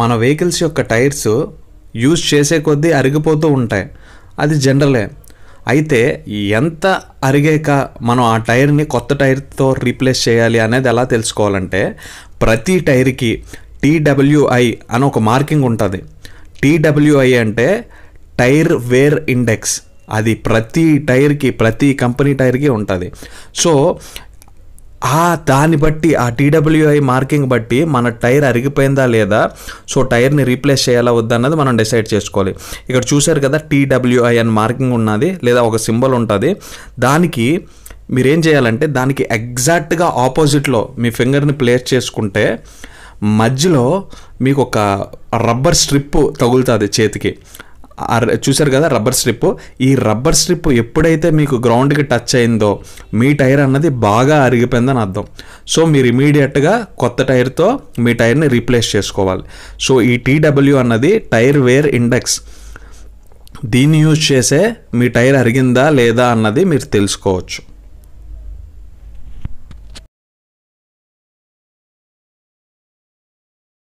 మన వెహికల్స్ యొక్క tyres use చేసే కొద్దీ అరిగిపోతూ ఉంటాయి అది జనరలే అయితే ఎంత అరిగాక మనం ఆ టైర్ని కొత్త టైర్తో రీప్లేస్ చేయాలి అనేది ఎలా తెలుసుకోవాలంటే ప్రతి టైర్కి టీడబ్ల్యూఐ అని ఒక మార్కింగ్ ఉంటుంది టీడబ్ల్యూఐ అంటే టైర్ వేర్ ఇండెక్స్ అది ప్రతి టైర్కి ప్రతి కంపెనీ టైర్కి ఉంటుంది సో ఆ దాన్ని బట్టి ఆ టీడబ్ల్యూఐ మార్కింగ్ బట్టి మన టైర్ అరిగిపోయిందా లేదా సో టైర్ని రీప్లేస్ చేయాలా వద్దా అన్నది మనం డిసైడ్ చేసుకోవాలి ఇక్కడ చూశారు కదా టీడబ్ల్యూఐ అని మార్కింగ్ ఉన్నది లేదా ఒక సింబల్ ఉంటుంది దానికి మీరేం చేయాలంటే దానికి ఎగ్జాక్ట్గా ఆపోజిట్లో మీ ఫింగర్ని ప్లేస్ చేసుకుంటే మధ్యలో మీకు ఒక రబ్బర్ స్ట్రిప్ తగులుతుంది చేతికి చూసారు కదా రబ్బర్ స్ట్రిప్ ఈ రబ్బర్ స్ట్రిప్ ఎప్పుడైతే మీకు గ్రౌండ్కి టచ్ అయిందో మీ టైర్ అన్నది బాగా అరిగిపోయిందని అర్థం సో మీరు ఇమీడియట్గా కొత్త టైర్తో మీ టైర్ని రీప్లేస్ చేసుకోవాలి సో ఈ టీడబ్ల్యూ అన్నది టైర్ వేర్ ఇండెక్స్ దీన్ని యూజ్ చేసే మీ టైర్ అరిగిందా లేదా అన్నది మీరు తెలుసుకోవచ్చు